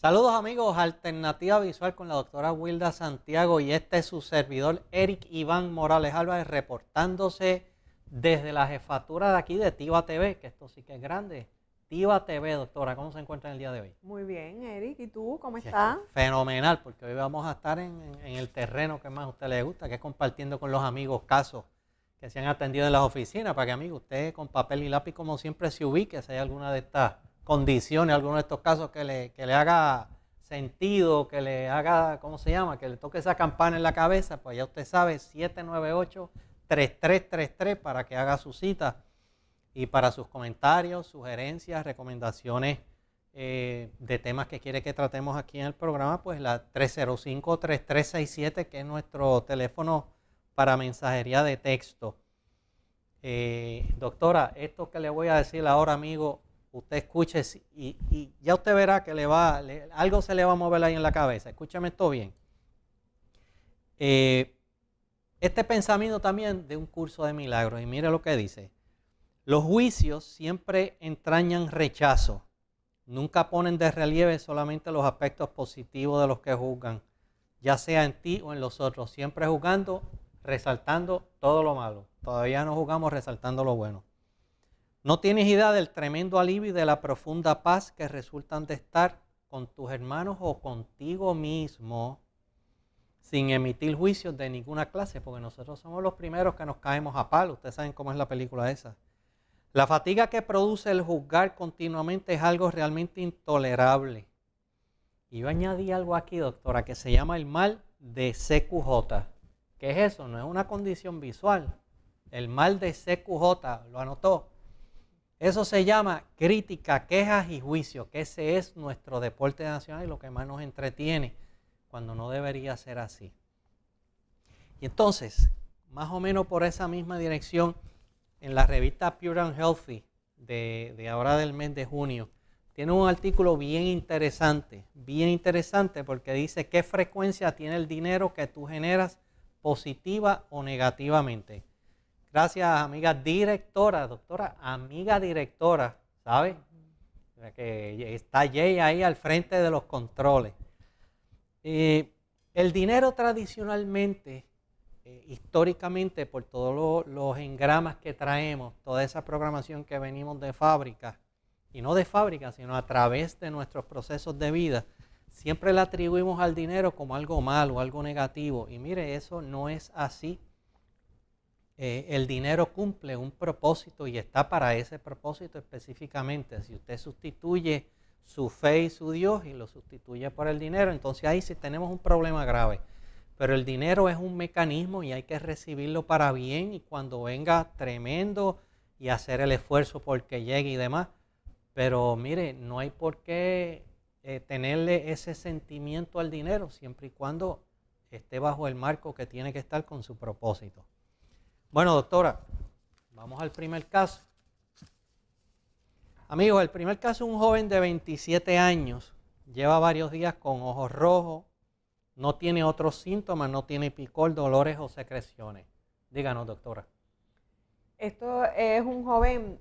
Saludos amigos, Alternativa Visual con la doctora Wilda Santiago y este es su servidor Eric Iván Morales Álvarez reportándose desde la jefatura de aquí de Tiva TV, que esto sí que es grande. Tiva TV, doctora, ¿cómo se encuentra en el día de hoy? Muy bien, Eric, ¿y tú cómo estás? fenomenal, porque hoy vamos a estar en, el terreno que más a usted le gusta, que es compartiendo con los amigos casos que se han atendido en las oficinas, para que amigos, usted con papel y lápiz como siempre se ubique si hay alguna de estas condiciones, alguno de estos casos que le, le haga sentido, que le haga, ¿cómo se llama? Que le toque esa campana en la cabeza, pues ya usted sabe, 798-3333 para que haga su cita y para sus comentarios, sugerencias, recomendaciones eh, de temas que quiere que tratemos aquí en el programa, pues la 305-3367, que es nuestro teléfono para mensajería de texto. Eh, doctora, esto que le voy a decir ahora, amigo, usted escuche y, ya usted verá que le va, algo se le va a mover ahí en la cabeza. Escúchame esto bien. Eh, este pensamiento también de un curso de milagros, y mire lo que dice. Los juicios siempre entrañan rechazo. Nunca ponen de relieve solamente los aspectos positivos de los que juzgan, ya sea en ti o en los otros, siempre juzgando, resaltando todo lo malo. Todavía no jugamos resaltando lo bueno. No tienes idea del tremendo alivio y de la profunda paz que resultan de estar con tus hermanos o contigo mismo sin emitir juicios de ninguna clase, porque nosotros somos los primeros que nos caemos a palo. Ustedes saben cómo es la película esa. La fatiga que produce el juzgar continuamente es algo realmente intolerable. Y yo añadí algo aquí, doctora, que se llama el mal de CQJ. ¿Qué es eso? No es una condición visual. El mal de CQJ, lo anotó. Eso se llama crítica, quejas y juicio, que ese es nuestro deporte nacional y lo que más nos entretiene cuando no debería ser así. Y entonces, más o menos por esa misma dirección, en la revista Pure and Healthy de, de ahora del mes de junio, tiene un artículo bien interesante, bien interesante porque dice qué frecuencia tiene el dinero que tú generas positiva o negativamente. Gracias, amiga directora, doctora, amiga directora, ¿sabes? Que está Jay ahí al frente de los controles. Eh, el dinero tradicionalmente, eh, históricamente, por todos los engramas que traemos, toda esa programación que venimos de fábrica, y no de fábrica, sino a través de nuestros procesos de vida, siempre le atribuimos al dinero como algo malo, algo negativo. Y mire, eso no es así. Eh, el dinero cumple un propósito y está para ese propósito específicamente. Si usted sustituye su fe y su Dios y lo sustituye por el dinero, entonces ahí sí tenemos un problema grave. Pero el dinero es un mecanismo y hay que recibirlo para bien y cuando venga tremendo y hacer el esfuerzo porque llegue y demás. Pero mire, no hay por qué eh, tenerle ese sentimiento al dinero siempre y cuando esté bajo el marco que tiene que estar con su propósito. Bueno, doctora, vamos al primer caso. Amigos, el primer caso es un joven de 27 años. Lleva varios días con ojos rojos, no tiene otros síntomas, no tiene picor, dolores o secreciones. Díganos, doctora. Esto es un joven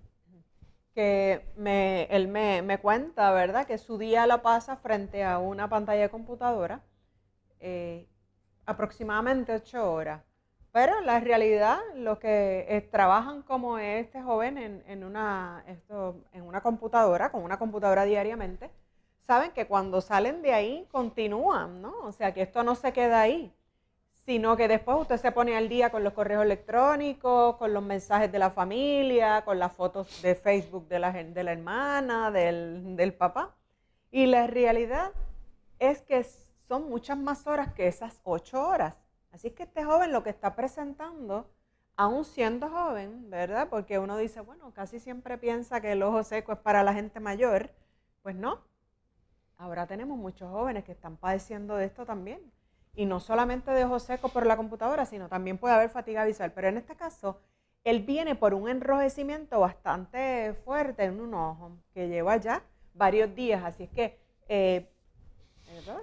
que me, él me, cuenta, ¿verdad? Que su día la pasa frente a una pantalla de computadora eh, aproximadamente 8 horas. Pero la realidad, los que trabajan como este joven en, en una, computadora, con una computadora diariamente, saben que cuando salen de ahí continúan, ¿no? O sea, que esto no se queda ahí, sino que después usted se pone al día con los correos electrónicos, con los mensajes de la familia, con las fotos de Facebook de la, de la hermana, del, del papá. Y la realidad es que son muchas más horas que esas ocho horas. Así que este joven lo que está presentando, aún siendo joven, ¿verdad? Porque uno dice, bueno, casi siempre piensa que el ojo seco es para la gente mayor. Pues no. Ahora tenemos muchos jóvenes que están padeciendo de esto también. Y no solamente de ojo seco por la computadora, sino también puede haber fatiga visual. Pero en este caso, él viene por un enrojecimiento bastante fuerte en un ojo que lleva ya varios días. Así es que eh,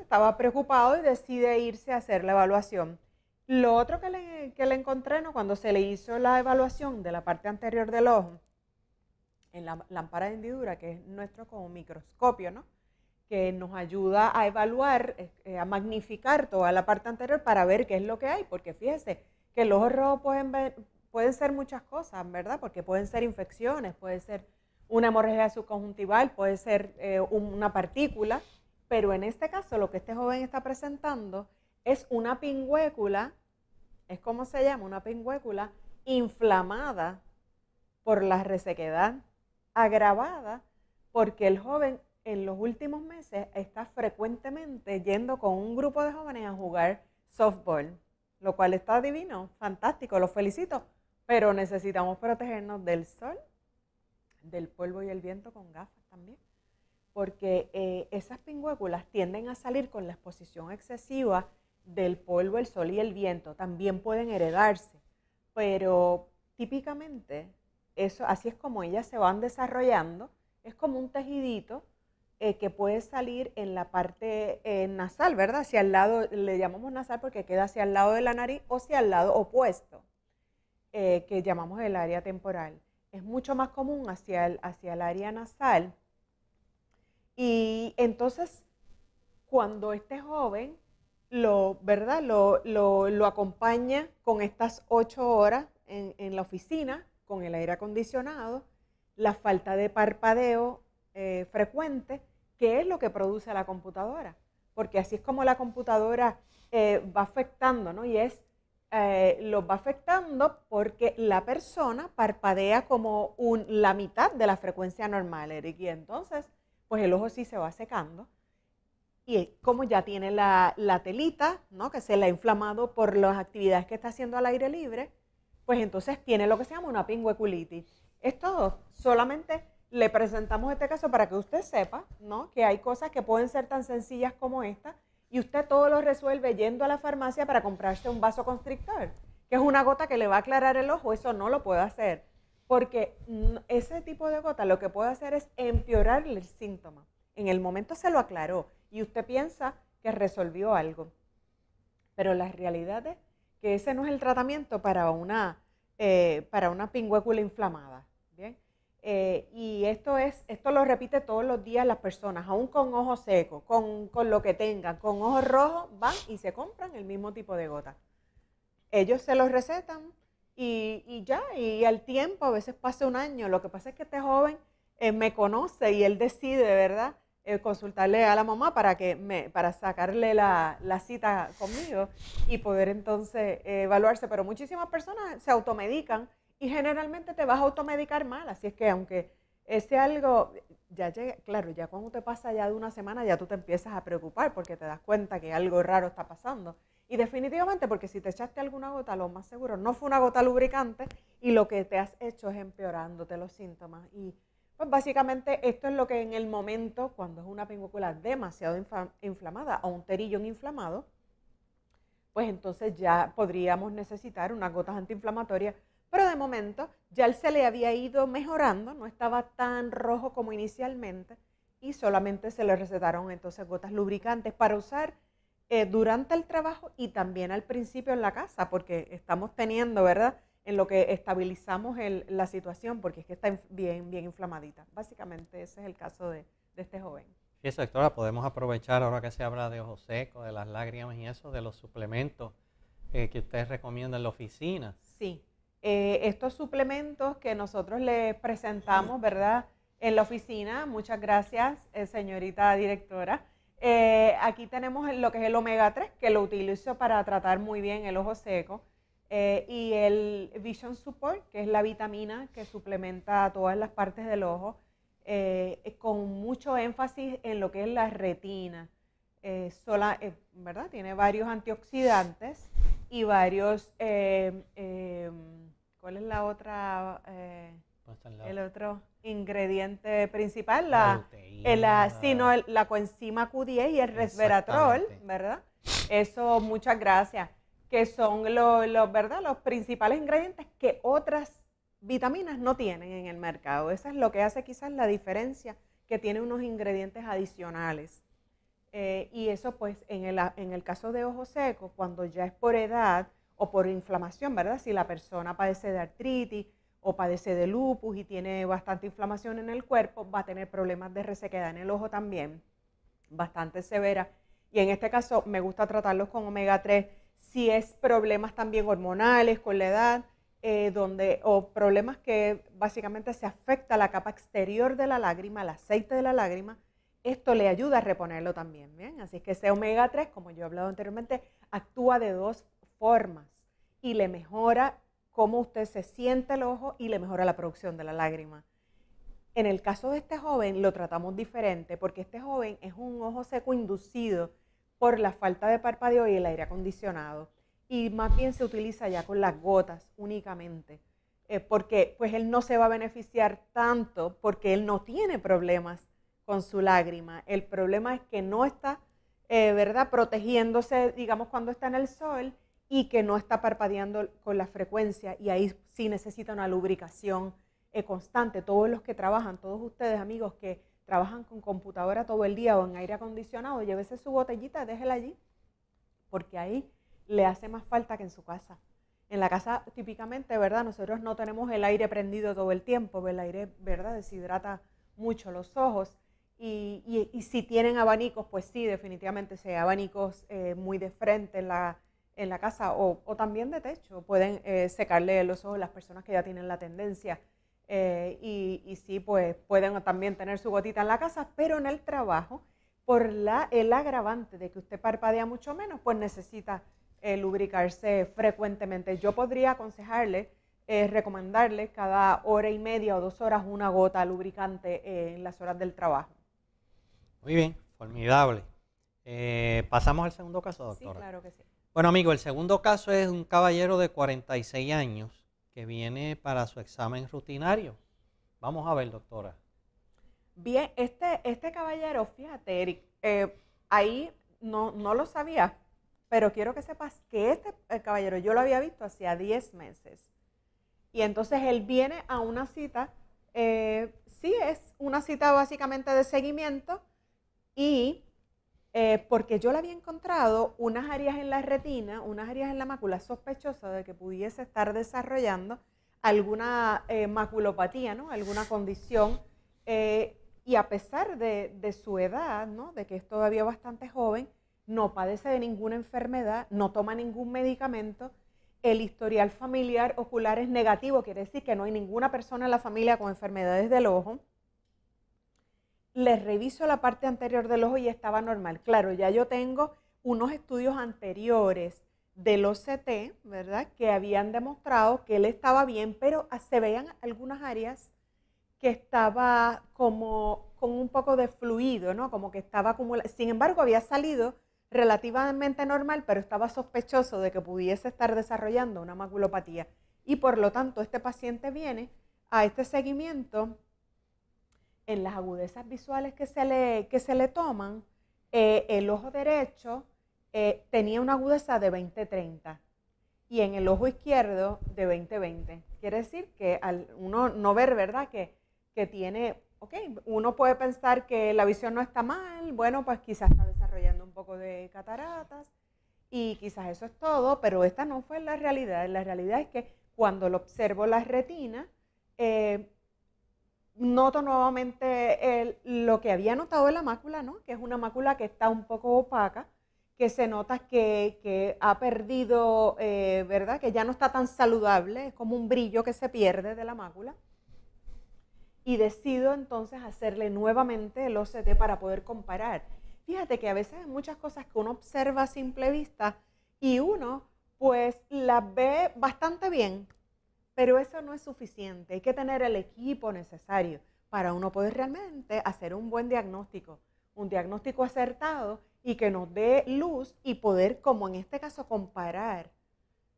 estaba preocupado y decide irse a hacer la evaluación. Lo otro que le, encontré cuando se le hizo la evaluación de la parte anterior del ojo, en la lámpara de hendidura, que es nuestro como microscopio, que nos ayuda a evaluar, eh, eh, a magnificar toda la parte anterior para ver qué es lo que hay, porque fíjese que los ojos rojos pueden, ser muchas cosas, ¿verdad? Porque pueden ser infecciones, puede ser una hemorragia subconjuntival, puede ser eh, una partícula, pero en este caso lo que este joven está presentando es una pingüécula, es como se llama, una pingüécula inflamada por la resequedad, agravada porque el joven en los últimos meses está frecuentemente yendo con un grupo de jóvenes a jugar softball, lo cual está divino, fantástico, lo felicito, pero necesitamos protegernos del sol, del polvo y el viento con gafas también, porque eh, esas pingüéculas tienden a salir con la exposición excesiva del polvo, el sol y el viento, también pueden heredarse, pero típicamente eso, así es como ellas se van desarrollando, es como un tejidito eh, que puede salir en la parte eh, nasal, ¿verdad? Hacia el lado, le llamamos nasal porque queda hacia el lado de la nariz o hacia el lado opuesto, eh, que llamamos el área temporal. Es mucho más común hacia el, hacia el área nasal. Y entonces, cuando este joven lo, ¿verdad? Lo, lo, acompaña con estas ocho horas en, en, la oficina, con el aire acondicionado, la falta de parpadeo eh, frecuente, que es lo que produce la computadora. Porque así es como la computadora eh, va afectando, ¿no? Y es eh, va afectando porque la persona parpadea como un, la mitad de la frecuencia normal, Eric. Y entonces, pues el ojo sí se va secando y como ya tiene la, la, telita, ¿no? que se le ha inflamado por las actividades que está haciendo al aire libre, pues entonces tiene lo que se llama una pingüeculitis. Es todo. Solamente le presentamos este caso para que usted sepa ¿no? que hay cosas que pueden ser tan sencillas como esta y usted todo lo resuelve yendo a la farmacia para comprarse un vaso constrictor, que es una gota que le va a aclarar el ojo. Eso no lo puede hacer. Porque ese tipo de gota lo que puede hacer es empeorar el síntoma. En el momento se lo aclaró y usted piensa que resolvió algo. Pero la realidad es que ese no es el tratamiento para una, eh, para una pingüécula inflamada. ¿bien? Eh, y esto, es, esto lo repite todos los días las personas, aún con ojos secos, con, lo que tengan, con ojos rojos, van y se compran el mismo tipo de gota. Ellos se los recetan y, ya, y al tiempo, a veces pasa un año, lo que pasa es que este joven eh, me conoce y él decide, ¿verdad? Eh, consultarle a la mamá para, que me, para sacarle la, cita conmigo y poder entonces eh, evaluarse. Pero muchísimas personas se automedican y generalmente te vas a automedicar mal. Así es que aunque ese algo, ya llega claro, ya cuando te pasa ya de una semana, ya tú te empiezas a preocupar porque te das cuenta que algo raro está pasando. Y definitivamente, porque si te echaste alguna gota, lo más seguro no fue una gota lubricante y lo que te has hecho es empeorándote los síntomas. Y pues básicamente esto es lo que en el momento, cuando es una pingüícula demasiado inflamada o un terillón inflamado, pues entonces ya podríamos necesitar unas gotas antiinflamatorias. Pero de momento ya él se le había ido mejorando, no estaba tan rojo como inicialmente y solamente se le recetaron entonces gotas lubricantes para usar eh, durante el trabajo y también al principio en la casa, porque estamos teniendo, ¿verdad? en lo que estabilizamos la situación, porque es que está bien, bien inflamadita. Básicamente ese es el caso de, este joven. Sí, doctora, podemos aprovechar ahora que se habla de ojos secos, de las lágrimas y eso, de los suplementos eh, que ustedes recomiendan en la oficina. Sí, eh, estos suplementos que nosotros les presentamos, ¿verdad? En la oficina, muchas gracias, eh, señorita directora. aquí tenemos lo que es el omega 3, que lo utilizo para tratar muy bien el ojo seco eh, y el Vision Support, que es la vitamina que suplementa todas las partes del ojo, eh, con mucho énfasis en lo que es la retina. Eh, sola, ¿verdad? Tiene varios antioxidantes y varios, em, ¿cuál es la otra? el otro ingrediente principal, la, la coenzima Q10 y el resveratrol, ¿verdad? Eso, muchas gracias que son los, ¿verdad? los principales ingredientes que otras vitaminas no tienen en el mercado. Eso es lo que hace quizás la diferencia, que tiene unos ingredientes adicionales. Eh, y eso pues en el, caso de ojos secos, cuando ya es por edad o por inflamación, ¿verdad? Si la persona padece de artritis o padece de lupus y tiene bastante inflamación en el cuerpo, va a tener problemas de resequedad en el ojo también, bastante severa. Y en este caso me gusta tratarlos con omega 3 si es problemas también hormonales con la edad, eh, donde, o problemas que básicamente se afecta la capa exterior de la lágrima, el aceite de la lágrima, esto le ayuda a reponerlo también, ¿bien? Así que ese omega 3, como yo he hablado anteriormente, actúa de dos formas y le mejora cómo usted se siente el ojo y le mejora la producción de la lágrima. En el caso de este joven lo tratamos diferente porque este joven es un ojo seco inducido por la falta de parpadeo y el aire acondicionado. Y más bien se utiliza ya con las gotas únicamente, eh, porque pues él no se va a beneficiar tanto porque él no tiene problemas con su lágrima. El problema es que no está, eh, ¿verdad?, protegiéndose, digamos, cuando está en el sol y que no está parpadeando con la frecuencia y ahí sí necesita una lubricación eh, constante. Todos los que trabajan, todos ustedes amigos que trabajan con computadora todo el día o en aire acondicionado, llévese su botellita, déjela allí, porque ahí le hace más falta que en su casa. En la casa típicamente, ¿verdad? Nosotros no tenemos el aire prendido todo el tiempo, el aire, ¿verdad? Deshidrata mucho los ojos. Y, si tienen abanicos, pues sí, definitivamente, si abanicos eh, muy de frente en la, casa o, también de techo, pueden eh, secarle los ojos las personas que ya tienen la tendencia eh, y, sí, pues pueden también tener su gotita en la casa, pero en el trabajo, por la, el agravante de que usted parpadea mucho menos, pues necesita eh, lubricarse frecuentemente. Yo podría aconsejarle, eh, recomendarle cada hora y media o dos horas una gota lubricante en las horas del trabajo. Muy bien, formidable. Pasamos al segundo caso, doctor Sí, claro que sí. Bueno, amigo, el segundo caso es un caballero de 46 años que viene para su examen rutinario. Vamos a ver, doctora. Bien, este, este caballero, fíjate, Eric, eh, ahí no, no lo sabía, pero quiero que sepas que este eh, caballero yo lo había visto hacía 10 meses. Y entonces él viene a una cita, eh, sí es una cita básicamente de seguimiento y eh, porque yo le había encontrado unas áreas en la retina, unas áreas en la mácula sospechosas de que pudiese estar desarrollando alguna eh, maculopatía, ¿no? alguna condición. Eh, y a pesar de, de su edad, ¿no? de que es todavía bastante joven, no padece de ninguna enfermedad, no toma ningún medicamento, el historial familiar ocular es negativo, quiere decir que no hay ninguna persona en la familia con enfermedades del ojo le reviso la parte anterior del ojo y estaba normal. Claro, ya yo tengo unos estudios anteriores del OCT, ¿verdad? Que habían demostrado que él estaba bien, pero ah, se veían algunas áreas que estaba como con un poco de fluido, ¿no? Como que estaba acumulado. Sin embargo, había salido relativamente normal, pero estaba sospechoso de que pudiese estar desarrollando una maculopatía. Y por lo tanto, este paciente viene a este seguimiento en las agudezas visuales que se le, se le toman, eh, el ojo derecho eh, tenía una agudeza de 20-30 y en el ojo izquierdo de 20-20. Quiere decir que al uno no ver, ¿verdad? Que, tiene, ok, uno puede pensar que la visión no está mal, bueno, pues quizás está desarrollando un poco de cataratas y quizás eso es todo, pero esta no fue la realidad. La realidad es que cuando lo observo la retina, eh, noto nuevamente lo que había notado de la mácula, ¿no? que es una mácula que está un poco opaca, que se nota que, ha perdido, eh, ¿verdad? Que ya no está tan saludable, es como un brillo que se pierde de la mácula. Y decido entonces hacerle nuevamente el OCT para poder comparar. Fíjate que a veces hay muchas cosas que uno observa a simple vista y uno pues las ve bastante bien, pero eso no es suficiente. Hay que tener el equipo necesario para uno poder realmente hacer un buen diagnóstico, un diagnóstico acertado y que nos dé luz y poder, como en este caso, comparar.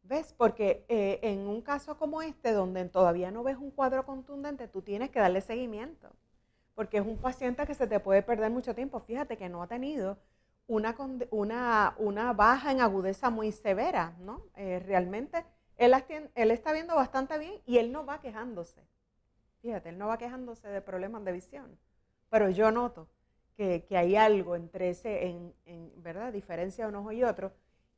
¿Ves? Porque eh, en un caso como este, donde todavía no ves un cuadro contundente, tú tienes que darle seguimiento. Porque es un paciente que se te puede perder mucho tiempo. Fíjate que no ha tenido una, una, una baja en agudeza muy severa, ¿no? Eh, realmente él, está viendo bastante bien y él no va quejándose. Fíjate, él no va quejándose de problemas de visión. Pero yo noto que, hay algo entre ese, en, ¿verdad? Diferencia de un ojo y otro.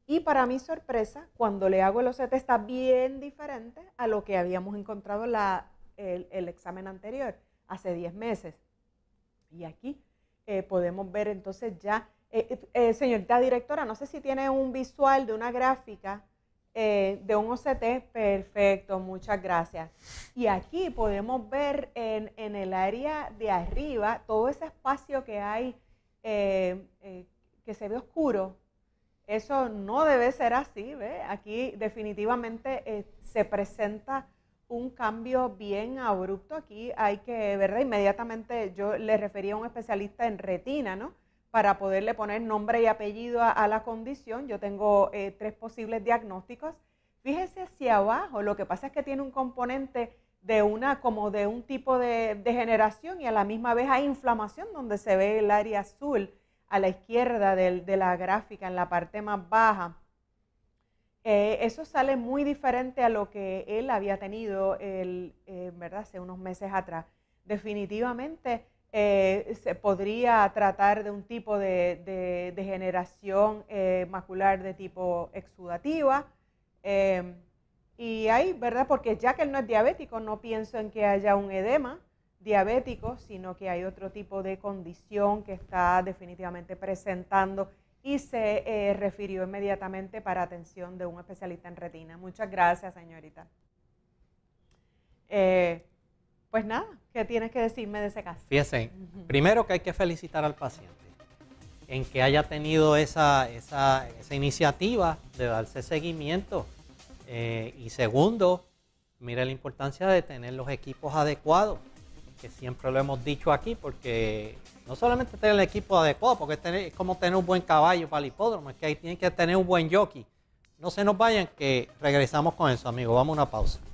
Y para mi sorpresa, cuando le hago el OCT está bien diferente a lo que habíamos encontrado la, el, examen anterior, hace 10 meses. Y aquí eh, podemos ver entonces ya, eh, eh, señorita directora, no sé si tiene un visual de una gráfica eh, de un OCT, perfecto, muchas gracias. Y aquí podemos ver en, el área de arriba todo ese espacio que hay eh, eh, que se ve oscuro. Eso no debe ser así, ¿ve? Aquí definitivamente se presenta un cambio bien abrupto. Aquí hay que, ¿verdad? Inmediatamente yo le refería a un especialista en retina, ¿no? para poderle poner nombre y apellido a, la condición. Yo tengo eh, tres posibles diagnósticos. Fíjese hacia abajo, lo que pasa es que tiene un componente de una, como de un tipo de degeneración y a la misma vez hay inflamación donde se ve el área azul a la izquierda de la gráfica, en la parte más baja. Eh, eso sale muy diferente a lo que él había tenido, el, eh, ¿verdad? hace unos meses atrás. Definitivamente eh, se podría tratar de un tipo de, degeneración eh, macular de tipo exudativa. Eh, y hay, ¿verdad? Porque ya que él no es diabético, no pienso en que haya un edema diabético, sino que hay otro tipo de condición que está definitivamente presentando y se refirió inmediatamente para atención de un especialista en retina. Muchas gracias, señorita. Pues nada, ¿qué tienes que decirme de ese caso? Fíjense, primero que hay que felicitar al paciente en que haya tenido esa, esa, esa iniciativa de darse seguimiento. Eh, y segundo, mire la importancia de tener los equipos adecuados, que siempre lo hemos dicho aquí, porque no solamente tener el equipo adecuado, porque es, como tener un buen caballo para el hipódromo, es que ahí tienen que tener un buen jockey. No se nos vayan, que regresamos con eso, amigo. Vamos a una pausa.